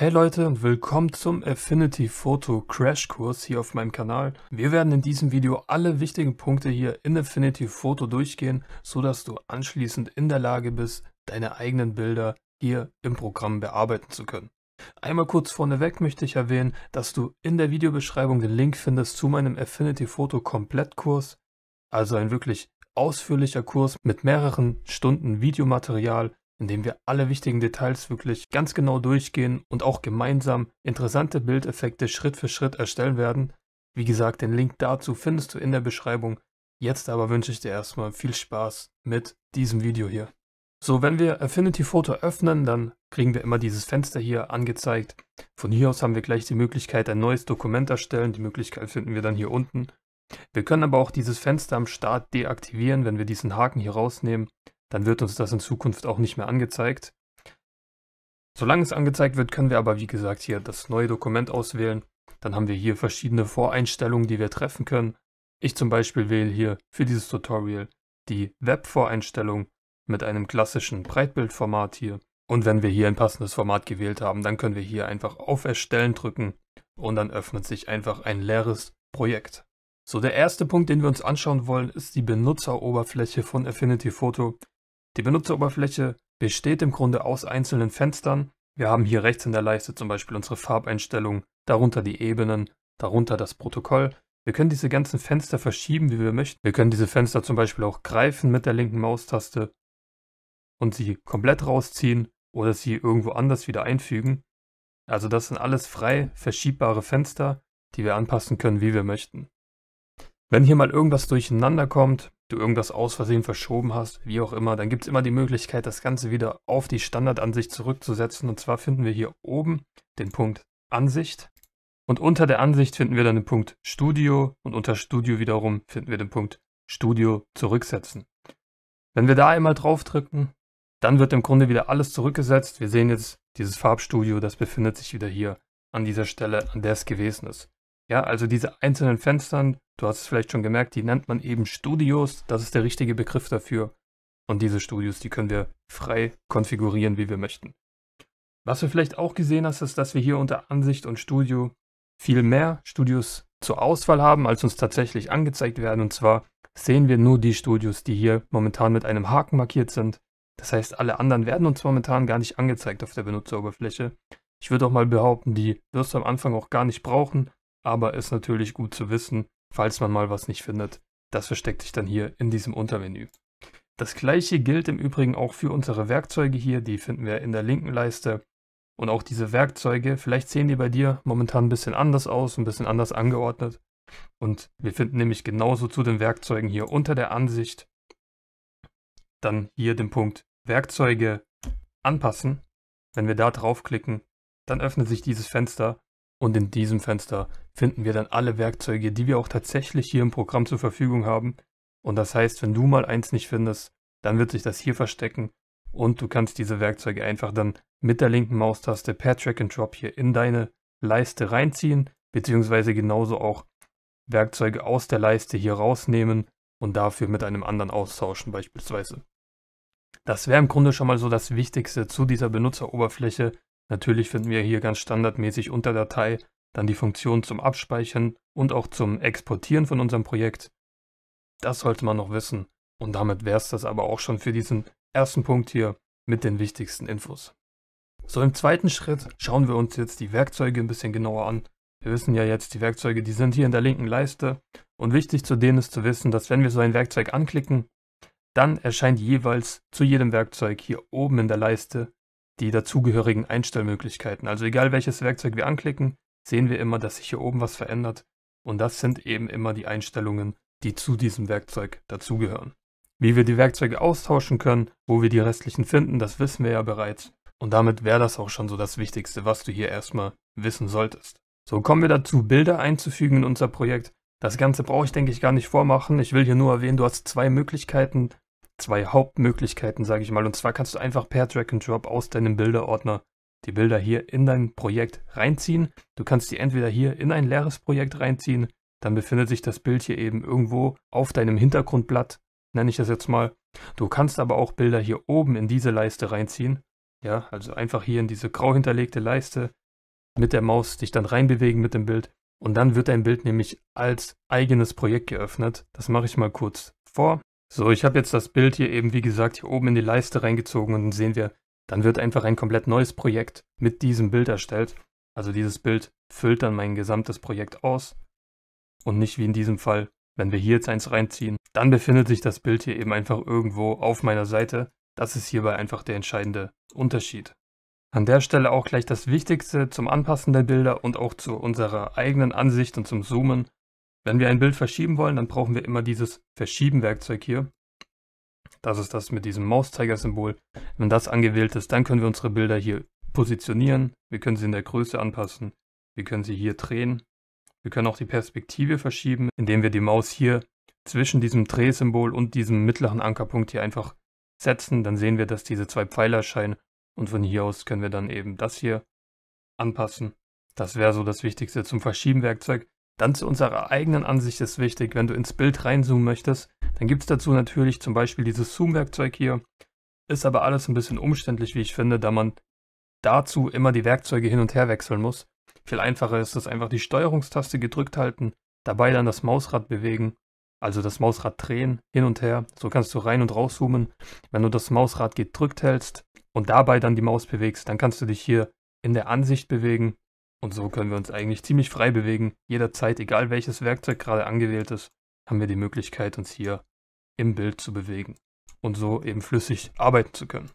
Hey Leute und willkommen zum Affinity Photo Crash Kurs hier auf meinem Kanal. Wir werden in diesem Video alle wichtigen Punkte hier in Affinity Photo durchgehen, sodass du anschließend in der Lage bist, deine eigenen Bilder hier im Programm bearbeiten zu können. Einmal kurz vorneweg möchte ich erwähnen, dass du in der Videobeschreibung den Link findest zu meinem Affinity Photo Komplettkurs, also ein wirklich ausführlicher Kurs mit mehreren Stunden Videomaterial indem wir alle wichtigen Details wirklich ganz genau durchgehen und auch gemeinsam interessante Bildeffekte Schritt für Schritt erstellen werden. Wie gesagt, den Link dazu findest du in der Beschreibung. Jetzt aber wünsche ich dir erstmal viel Spaß mit diesem Video hier. So, wenn wir Affinity Photo öffnen, dann kriegen wir immer dieses Fenster hier angezeigt. Von hier aus haben wir gleich die Möglichkeit, ein neues Dokument erstellen. Die Möglichkeit finden wir dann hier unten. Wir können aber auch dieses Fenster am Start deaktivieren, wenn wir diesen Haken hier rausnehmen dann wird uns das in Zukunft auch nicht mehr angezeigt. Solange es angezeigt wird, können wir aber wie gesagt hier das neue Dokument auswählen. Dann haben wir hier verschiedene Voreinstellungen, die wir treffen können. Ich zum Beispiel wähle hier für dieses Tutorial die Web-Voreinstellung mit einem klassischen Breitbildformat hier. Und wenn wir hier ein passendes Format gewählt haben, dann können wir hier einfach auf Erstellen drücken und dann öffnet sich einfach ein leeres Projekt. So, der erste Punkt, den wir uns anschauen wollen, ist die Benutzeroberfläche von Affinity Photo. Die Benutzeroberfläche besteht im Grunde aus einzelnen Fenstern. Wir haben hier rechts in der Leiste zum Beispiel unsere Farbeinstellungen, darunter die Ebenen, darunter das Protokoll. Wir können diese ganzen Fenster verschieben, wie wir möchten. Wir können diese Fenster zum Beispiel auch greifen mit der linken Maustaste und sie komplett rausziehen oder sie irgendwo anders wieder einfügen. Also das sind alles frei verschiebbare Fenster, die wir anpassen können, wie wir möchten. Wenn hier mal irgendwas durcheinander kommt, du irgendwas aus Versehen verschoben hast, wie auch immer, dann gibt es immer die Möglichkeit, das Ganze wieder auf die Standardansicht zurückzusetzen. Und zwar finden wir hier oben den Punkt Ansicht. Und unter der Ansicht finden wir dann den Punkt Studio und unter Studio wiederum finden wir den Punkt Studio zurücksetzen. Wenn wir da einmal draufdrücken, dann wird im Grunde wieder alles zurückgesetzt. Wir sehen jetzt dieses Farbstudio, das befindet sich wieder hier an dieser Stelle, an der es gewesen ist. Ja, also diese einzelnen Fenstern, du hast es vielleicht schon gemerkt, die nennt man eben Studios. Das ist der richtige Begriff dafür. Und diese Studios, die können wir frei konfigurieren, wie wir möchten. Was du vielleicht auch gesehen hast, ist, dass wir hier unter Ansicht und Studio viel mehr Studios zur Auswahl haben, als uns tatsächlich angezeigt werden. Und zwar sehen wir nur die Studios, die hier momentan mit einem Haken markiert sind. Das heißt, alle anderen werden uns momentan gar nicht angezeigt auf der Benutzeroberfläche. Ich würde auch mal behaupten, die wirst du am Anfang auch gar nicht brauchen, aber ist natürlich gut zu wissen, falls man mal was nicht findet. Das versteckt sich dann hier in diesem Untermenü. Das gleiche gilt im Übrigen auch für unsere Werkzeuge hier, die finden wir in der linken Leiste. Und auch diese Werkzeuge, vielleicht sehen die bei dir momentan ein bisschen anders aus, ein bisschen anders angeordnet. Und wir finden nämlich genauso zu den Werkzeugen hier unter der Ansicht dann hier den Punkt Werkzeuge anpassen. Wenn wir da draufklicken, dann öffnet sich dieses Fenster und in diesem Fenster finden wir dann alle Werkzeuge, die wir auch tatsächlich hier im Programm zur Verfügung haben. Und das heißt, wenn du mal eins nicht findest, dann wird sich das hier verstecken und du kannst diese Werkzeuge einfach dann mit der linken Maustaste per Track and Drop hier in deine Leiste reinziehen, beziehungsweise genauso auch Werkzeuge aus der Leiste hier rausnehmen und dafür mit einem anderen austauschen beispielsweise. Das wäre im Grunde schon mal so das Wichtigste zu dieser Benutzeroberfläche. Natürlich finden wir hier ganz standardmäßig unter Datei dann die Funktion zum Abspeichern und auch zum Exportieren von unserem Projekt. Das sollte man noch wissen. Und damit wäre es das aber auch schon für diesen ersten Punkt hier mit den wichtigsten Infos. So, im zweiten Schritt schauen wir uns jetzt die Werkzeuge ein bisschen genauer an. Wir wissen ja jetzt, die Werkzeuge, die sind hier in der linken Leiste. Und wichtig zu denen ist zu wissen, dass wenn wir so ein Werkzeug anklicken, dann erscheint jeweils zu jedem Werkzeug hier oben in der Leiste die dazugehörigen Einstellmöglichkeiten. Also egal welches Werkzeug wir anklicken, sehen wir immer, dass sich hier oben was verändert und das sind eben immer die Einstellungen, die zu diesem Werkzeug dazugehören. Wie wir die Werkzeuge austauschen können, wo wir die restlichen finden, das wissen wir ja bereits und damit wäre das auch schon so das Wichtigste, was du hier erstmal wissen solltest. So kommen wir dazu, Bilder einzufügen in unser Projekt. Das Ganze brauche ich, denke ich, gar nicht vormachen. Ich will hier nur erwähnen, du hast zwei Möglichkeiten, zwei Hauptmöglichkeiten, sage ich mal. Und zwar kannst du einfach per Drag and Drop aus deinem Bilderordner die Bilder hier in dein Projekt reinziehen. Du kannst die entweder hier in ein leeres Projekt reinziehen, dann befindet sich das Bild hier eben irgendwo auf deinem Hintergrundblatt, nenne ich das jetzt mal. Du kannst aber auch Bilder hier oben in diese Leiste reinziehen. Ja, also einfach hier in diese grau hinterlegte Leiste mit der Maus dich dann reinbewegen mit dem Bild und dann wird dein Bild nämlich als eigenes Projekt geöffnet. Das mache ich mal kurz vor. So, ich habe jetzt das Bild hier eben, wie gesagt, hier oben in die Leiste reingezogen und dann sehen wir, dann wird einfach ein komplett neues Projekt mit diesem Bild erstellt. Also dieses Bild füllt dann mein gesamtes Projekt aus und nicht wie in diesem Fall, wenn wir hier jetzt eins reinziehen, dann befindet sich das Bild hier eben einfach irgendwo auf meiner Seite. Das ist hierbei einfach der entscheidende Unterschied. An der Stelle auch gleich das Wichtigste zum Anpassen der Bilder und auch zu unserer eigenen Ansicht und zum Zoomen. Wenn wir ein Bild verschieben wollen, dann brauchen wir immer dieses Verschieben-Werkzeug hier. Das ist das mit diesem Mauszeigersymbol. Wenn das angewählt ist, dann können wir unsere Bilder hier positionieren. Wir können sie in der Größe anpassen. Wir können sie hier drehen. Wir können auch die Perspektive verschieben, indem wir die Maus hier zwischen diesem Drehsymbol und diesem mittleren Ankerpunkt hier einfach setzen. Dann sehen wir, dass diese zwei Pfeiler erscheinen. Und von hier aus können wir dann eben das hier anpassen. Das wäre so das Wichtigste zum Verschieben-Werkzeug. Dann zu unserer eigenen Ansicht ist wichtig, wenn du ins Bild reinzoomen möchtest, dann gibt es dazu natürlich zum Beispiel dieses Zoom-Werkzeug hier. Ist aber alles ein bisschen umständlich, wie ich finde, da man dazu immer die Werkzeuge hin und her wechseln muss. Viel einfacher ist es einfach die Steuerungstaste gedrückt halten, dabei dann das Mausrad bewegen, also das Mausrad drehen, hin und her. So kannst du rein und rauszoomen. Wenn du das Mausrad gedrückt hältst und dabei dann die Maus bewegst, dann kannst du dich hier in der Ansicht bewegen und so können wir uns eigentlich ziemlich frei bewegen. Jederzeit, egal welches Werkzeug gerade angewählt ist, haben wir die Möglichkeit, uns hier im Bild zu bewegen und so eben flüssig arbeiten zu können.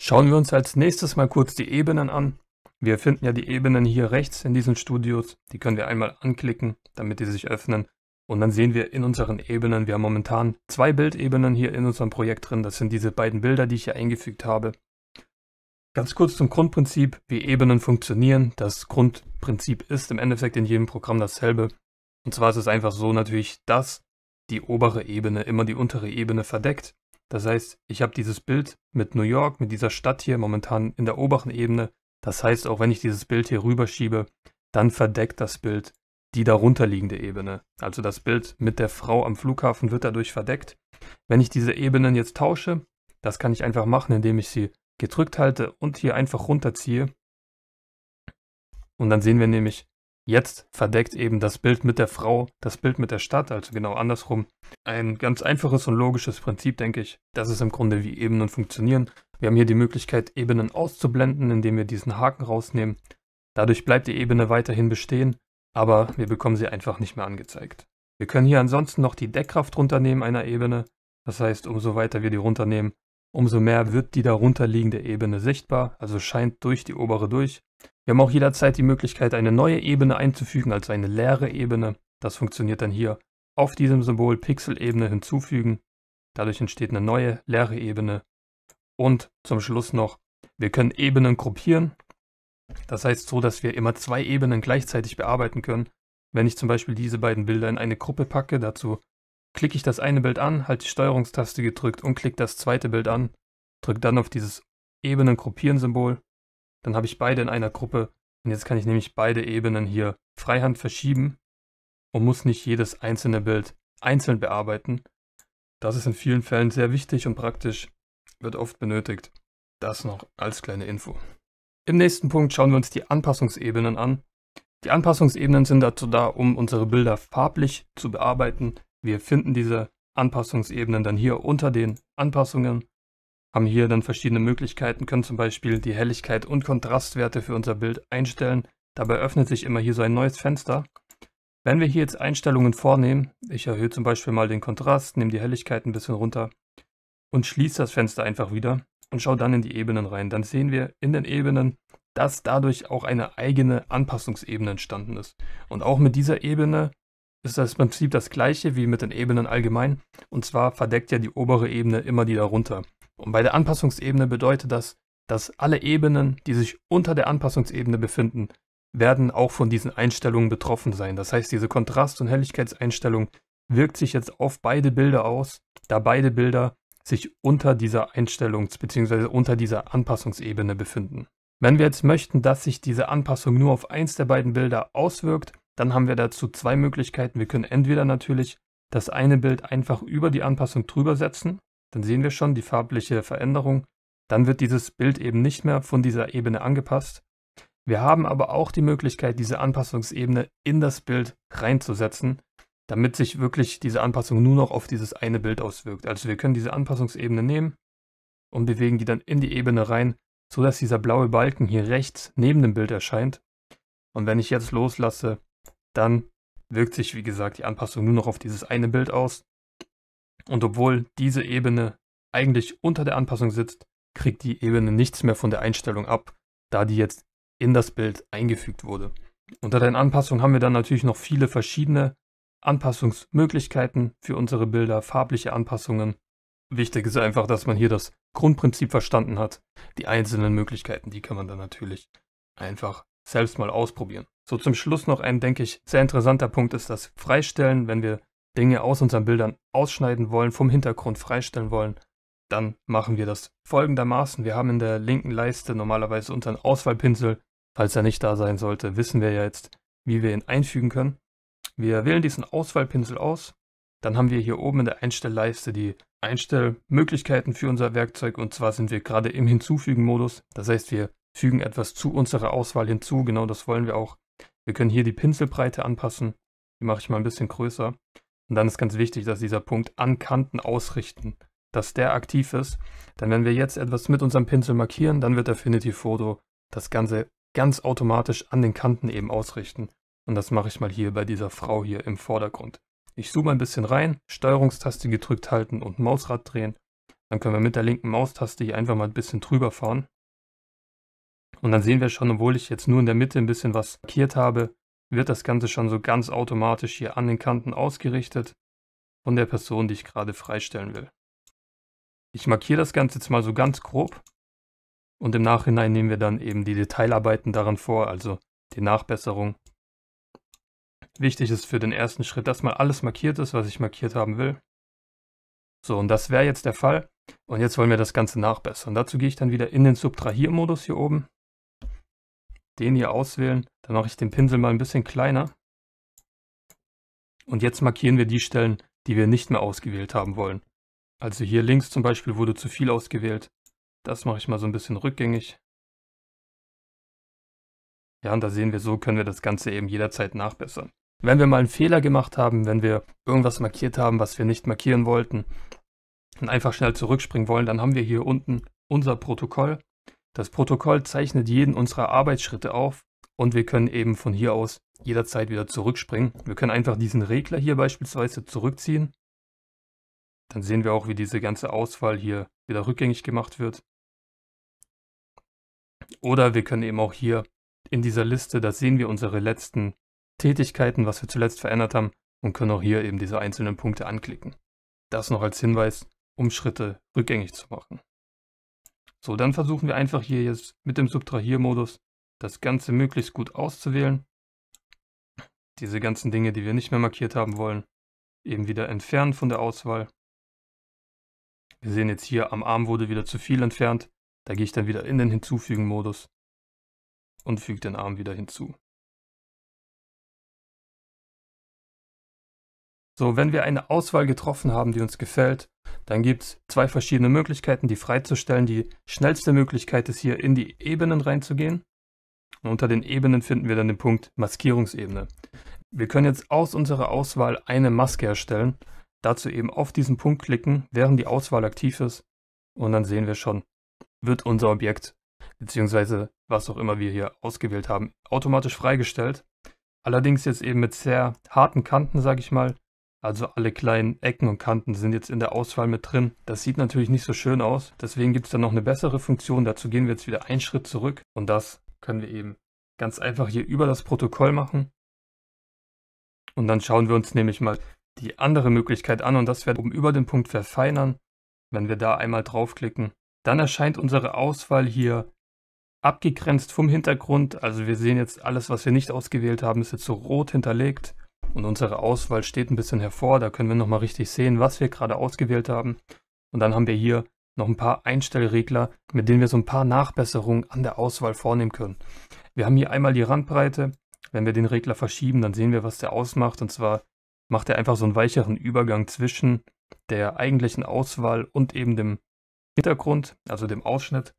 Schauen wir uns als nächstes mal kurz die Ebenen an. Wir finden ja die Ebenen hier rechts in diesen Studios. Die können wir einmal anklicken, damit die sich öffnen. Und dann sehen wir in unseren Ebenen, wir haben momentan zwei Bildebenen hier in unserem Projekt drin. Das sind diese beiden Bilder, die ich hier eingefügt habe. Ganz kurz zum Grundprinzip, wie Ebenen funktionieren. Das Grundprinzip ist im Endeffekt in jedem Programm dasselbe. Und zwar ist es einfach so natürlich, dass die obere Ebene immer die untere Ebene verdeckt. Das heißt, ich habe dieses Bild mit New York, mit dieser Stadt hier momentan in der oberen Ebene. Das heißt, auch wenn ich dieses Bild hier rüberschiebe, dann verdeckt das Bild die darunterliegende Ebene. Also das Bild mit der Frau am Flughafen wird dadurch verdeckt. Wenn ich diese Ebenen jetzt tausche, das kann ich einfach machen, indem ich sie gedrückt halte und hier einfach runterziehe. Und dann sehen wir nämlich, jetzt verdeckt eben das Bild mit der Frau das Bild mit der Stadt, also genau andersrum. Ein ganz einfaches und logisches Prinzip, denke ich. Das ist im Grunde, wie Ebenen funktionieren. Wir haben hier die Möglichkeit, Ebenen auszublenden, indem wir diesen Haken rausnehmen. Dadurch bleibt die Ebene weiterhin bestehen, aber wir bekommen sie einfach nicht mehr angezeigt. Wir können hier ansonsten noch die Deckkraft runternehmen einer Ebene. Das heißt, umso weiter wir die runternehmen, umso mehr wird die darunter liegende Ebene sichtbar, also scheint durch die obere durch. Wir haben auch jederzeit die Möglichkeit, eine neue Ebene einzufügen, also eine leere Ebene. Das funktioniert dann hier auf diesem Symbol Pixel-Ebene hinzufügen. Dadurch entsteht eine neue leere Ebene. Und zum Schluss noch, wir können Ebenen gruppieren. Das heißt so, dass wir immer zwei Ebenen gleichzeitig bearbeiten können. Wenn ich zum Beispiel diese beiden Bilder in eine Gruppe packe, dazu klicke ich das eine Bild an, halte die Steuerungstaste gedrückt und klicke das zweite Bild an, drücke dann auf dieses Ebenen-Gruppieren-Symbol, dann habe ich beide in einer Gruppe und jetzt kann ich nämlich beide Ebenen hier freihand verschieben und muss nicht jedes einzelne Bild einzeln bearbeiten. Das ist in vielen Fällen sehr wichtig und praktisch, wird oft benötigt. Das noch als kleine Info. Im nächsten Punkt schauen wir uns die Anpassungsebenen an. Die Anpassungsebenen sind dazu da, um unsere Bilder farblich zu bearbeiten, wir finden diese Anpassungsebenen dann hier unter den Anpassungen, haben hier dann verschiedene Möglichkeiten, können zum Beispiel die Helligkeit und Kontrastwerte für unser Bild einstellen. Dabei öffnet sich immer hier so ein neues Fenster. Wenn wir hier jetzt Einstellungen vornehmen, ich erhöhe zum Beispiel mal den Kontrast, nehme die Helligkeit ein bisschen runter und schließe das Fenster einfach wieder und schaue dann in die Ebenen rein. Dann sehen wir in den Ebenen, dass dadurch auch eine eigene Anpassungsebene entstanden ist. Und auch mit dieser Ebene ist das Prinzip das gleiche wie mit den Ebenen allgemein, und zwar verdeckt ja die obere Ebene immer die darunter. Und bei der Anpassungsebene bedeutet das, dass alle Ebenen, die sich unter der Anpassungsebene befinden, werden auch von diesen Einstellungen betroffen sein. Das heißt, diese Kontrast- und Helligkeitseinstellung wirkt sich jetzt auf beide Bilder aus, da beide Bilder sich unter dieser Einstellungs- bzw. unter dieser Anpassungsebene befinden. Wenn wir jetzt möchten, dass sich diese Anpassung nur auf eins der beiden Bilder auswirkt, dann haben wir dazu zwei Möglichkeiten. Wir können entweder natürlich das eine Bild einfach über die Anpassung drüber setzen, dann sehen wir schon die farbliche Veränderung, dann wird dieses Bild eben nicht mehr von dieser Ebene angepasst. Wir haben aber auch die Möglichkeit, diese Anpassungsebene in das Bild reinzusetzen, damit sich wirklich diese Anpassung nur noch auf dieses eine Bild auswirkt. Also wir können diese Anpassungsebene nehmen und bewegen die dann in die Ebene rein, sodass dieser blaue Balken hier rechts neben dem Bild erscheint. Und wenn ich jetzt loslasse, dann wirkt sich, wie gesagt, die Anpassung nur noch auf dieses eine Bild aus. Und obwohl diese Ebene eigentlich unter der Anpassung sitzt, kriegt die Ebene nichts mehr von der Einstellung ab, da die jetzt in das Bild eingefügt wurde. Unter den Anpassungen haben wir dann natürlich noch viele verschiedene Anpassungsmöglichkeiten für unsere Bilder, farbliche Anpassungen. Wichtig ist einfach, dass man hier das Grundprinzip verstanden hat. Die einzelnen Möglichkeiten, die kann man dann natürlich einfach selbst mal ausprobieren. So zum Schluss noch ein, denke ich, sehr interessanter Punkt ist das Freistellen. Wenn wir Dinge aus unseren Bildern ausschneiden wollen, vom Hintergrund freistellen wollen, dann machen wir das folgendermaßen. Wir haben in der linken Leiste normalerweise unseren Auswahlpinsel. Falls er nicht da sein sollte, wissen wir ja jetzt, wie wir ihn einfügen können. Wir wählen diesen Auswahlpinsel aus. Dann haben wir hier oben in der Einstellleiste die Einstellmöglichkeiten für unser Werkzeug. Und zwar sind wir gerade im Hinzufügen-Modus. Das heißt, wir fügen etwas zu unserer Auswahl hinzu. Genau das wollen wir auch. Wir können hier die Pinselbreite anpassen. Die mache ich mal ein bisschen größer. Und dann ist ganz wichtig, dass dieser Punkt an Kanten ausrichten, dass der aktiv ist. Denn wenn wir jetzt etwas mit unserem Pinsel markieren, dann wird Affinity Photo das Ganze ganz automatisch an den Kanten eben ausrichten. Und das mache ich mal hier bei dieser Frau hier im Vordergrund. Ich zoome ein bisschen rein, Steuerungstaste gedrückt halten und Mausrad drehen. Dann können wir mit der linken Maustaste hier einfach mal ein bisschen drüber fahren. Und dann sehen wir schon, obwohl ich jetzt nur in der Mitte ein bisschen was markiert habe, wird das Ganze schon so ganz automatisch hier an den Kanten ausgerichtet von der Person, die ich gerade freistellen will. Ich markiere das Ganze jetzt mal so ganz grob und im Nachhinein nehmen wir dann eben die Detailarbeiten daran vor, also die Nachbesserung. Wichtig ist für den ersten Schritt, dass mal alles markiert ist, was ich markiert haben will. So, und das wäre jetzt der Fall. Und jetzt wollen wir das Ganze nachbessern. Dazu gehe ich dann wieder in den Subtrahiermodus hier oben den hier auswählen. Dann mache ich den Pinsel mal ein bisschen kleiner. Und jetzt markieren wir die Stellen, die wir nicht mehr ausgewählt haben wollen. Also hier links zum Beispiel wurde zu viel ausgewählt. Das mache ich mal so ein bisschen rückgängig. Ja, und da sehen wir, so können wir das Ganze eben jederzeit nachbessern. Wenn wir mal einen Fehler gemacht haben, wenn wir irgendwas markiert haben, was wir nicht markieren wollten und einfach schnell zurückspringen wollen, dann haben wir hier unten unser Protokoll. Das Protokoll zeichnet jeden unserer Arbeitsschritte auf und wir können eben von hier aus jederzeit wieder zurückspringen. Wir können einfach diesen Regler hier beispielsweise zurückziehen. Dann sehen wir auch, wie diese ganze Auswahl hier wieder rückgängig gemacht wird. Oder wir können eben auch hier in dieser Liste, da sehen wir unsere letzten Tätigkeiten, was wir zuletzt verändert haben und können auch hier eben diese einzelnen Punkte anklicken. Das noch als Hinweis, um Schritte rückgängig zu machen. So, dann versuchen wir einfach hier jetzt mit dem Subtrahiermodus das Ganze möglichst gut auszuwählen. Diese ganzen Dinge, die wir nicht mehr markiert haben wollen, eben wieder entfernen von der Auswahl. Wir sehen jetzt hier, am Arm wurde wieder zu viel entfernt. Da gehe ich dann wieder in den Hinzufügen-Modus und füge den Arm wieder hinzu. So, wenn wir eine Auswahl getroffen haben, die uns gefällt, dann gibt es zwei verschiedene Möglichkeiten, die freizustellen. Die schnellste Möglichkeit ist hier in die Ebenen reinzugehen. Und unter den Ebenen finden wir dann den Punkt Maskierungsebene. Wir können jetzt aus unserer Auswahl eine Maske erstellen. Dazu eben auf diesen Punkt klicken, während die Auswahl aktiv ist. Und dann sehen wir schon, wird unser Objekt, beziehungsweise was auch immer wir hier ausgewählt haben, automatisch freigestellt. Allerdings jetzt eben mit sehr harten Kanten, sage ich mal, also alle kleinen Ecken und Kanten sind jetzt in der Auswahl mit drin. Das sieht natürlich nicht so schön aus. Deswegen gibt es dann noch eine bessere Funktion. Dazu gehen wir jetzt wieder einen Schritt zurück. Und das können wir eben ganz einfach hier über das Protokoll machen. Und dann schauen wir uns nämlich mal die andere Möglichkeit an. Und das wäre oben über den Punkt verfeinern. Wenn wir da einmal draufklicken, dann erscheint unsere Auswahl hier abgegrenzt vom Hintergrund. Also wir sehen jetzt alles, was wir nicht ausgewählt haben, ist jetzt so rot hinterlegt. Und unsere Auswahl steht ein bisschen hervor, da können wir nochmal richtig sehen, was wir gerade ausgewählt haben. Und dann haben wir hier noch ein paar Einstellregler, mit denen wir so ein paar Nachbesserungen an der Auswahl vornehmen können. Wir haben hier einmal die Randbreite. Wenn wir den Regler verschieben, dann sehen wir, was der ausmacht. Und zwar macht er einfach so einen weicheren Übergang zwischen der eigentlichen Auswahl und eben dem Hintergrund, also dem Ausschnitt.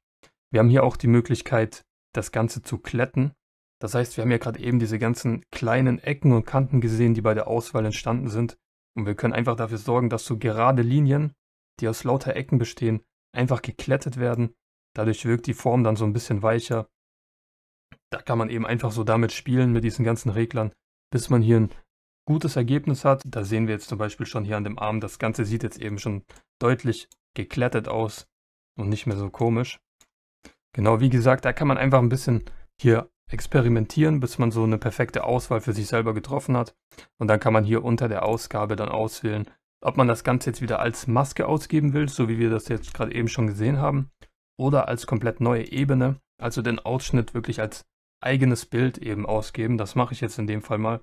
Wir haben hier auch die Möglichkeit, das Ganze zu kletten. Das heißt, wir haben ja gerade eben diese ganzen kleinen Ecken und Kanten gesehen, die bei der Auswahl entstanden sind. Und wir können einfach dafür sorgen, dass so gerade Linien, die aus lauter Ecken bestehen, einfach geklettet werden. Dadurch wirkt die Form dann so ein bisschen weicher. Da kann man eben einfach so damit spielen, mit diesen ganzen Reglern, bis man hier ein gutes Ergebnis hat. Da sehen wir jetzt zum Beispiel schon hier an dem Arm, das Ganze sieht jetzt eben schon deutlich geklettet aus und nicht mehr so komisch. Genau, wie gesagt, da kann man einfach ein bisschen hier experimentieren, bis man so eine perfekte Auswahl für sich selber getroffen hat. Und dann kann man hier unter der Ausgabe dann auswählen, ob man das Ganze jetzt wieder als Maske ausgeben will, so wie wir das jetzt gerade eben schon gesehen haben, oder als komplett neue Ebene, also den Ausschnitt wirklich als eigenes Bild eben ausgeben. Das mache ich jetzt in dem Fall mal.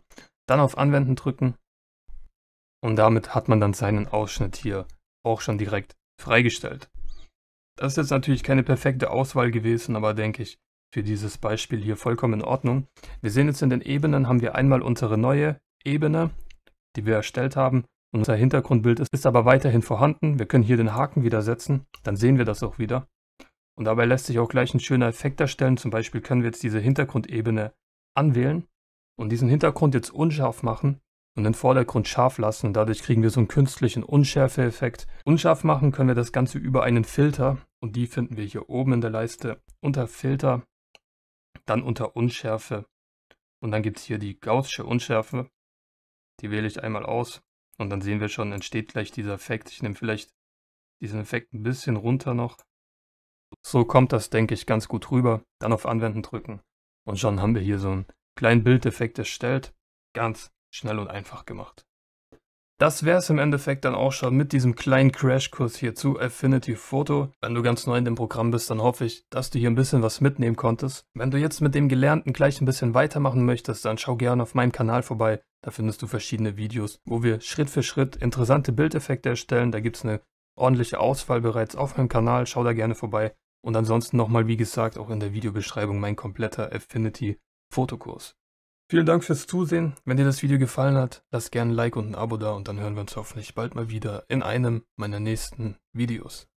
Dann auf Anwenden drücken und damit hat man dann seinen Ausschnitt hier auch schon direkt freigestellt. Das ist jetzt natürlich keine perfekte Auswahl gewesen, aber denke ich, für dieses Beispiel hier vollkommen in Ordnung. Wir sehen jetzt in den Ebenen haben wir einmal unsere neue Ebene, die wir erstellt haben. Und unser Hintergrundbild ist, ist aber weiterhin vorhanden. Wir können hier den Haken wieder setzen, dann sehen wir das auch wieder. Und dabei lässt sich auch gleich ein schöner Effekt erstellen. Zum Beispiel können wir jetzt diese Hintergrundebene anwählen und diesen Hintergrund jetzt unscharf machen und den Vordergrund scharf lassen. Dadurch kriegen wir so einen künstlichen Unschärfe-Effekt. Unscharf machen können wir das Ganze über einen Filter und die finden wir hier oben in der Leiste unter Filter dann unter Unschärfe. Und dann gibt es hier die Gaußsche Unschärfe. Die wähle ich einmal aus und dann sehen wir schon, entsteht gleich dieser Effekt. Ich nehme vielleicht diesen Effekt ein bisschen runter noch. So kommt das, denke ich, ganz gut rüber. Dann auf Anwenden drücken und schon haben wir hier so einen kleinen Bildeffekt erstellt. Ganz schnell und einfach gemacht. Das wäre es im Endeffekt dann auch schon mit diesem kleinen Crashkurs hier zu Affinity Photo. Wenn du ganz neu in dem Programm bist, dann hoffe ich, dass du hier ein bisschen was mitnehmen konntest. Wenn du jetzt mit dem Gelernten gleich ein bisschen weitermachen möchtest, dann schau gerne auf meinem Kanal vorbei. Da findest du verschiedene Videos, wo wir Schritt für Schritt interessante Bildeffekte erstellen. Da gibt es eine ordentliche Auswahl bereits auf meinem Kanal. Schau da gerne vorbei. Und ansonsten nochmal, wie gesagt, auch in der Videobeschreibung mein kompletter Affinity Fotokurs. Vielen Dank fürs Zusehen. Wenn dir das Video gefallen hat, lass gerne ein Like und ein Abo da und dann hören wir uns hoffentlich bald mal wieder in einem meiner nächsten Videos.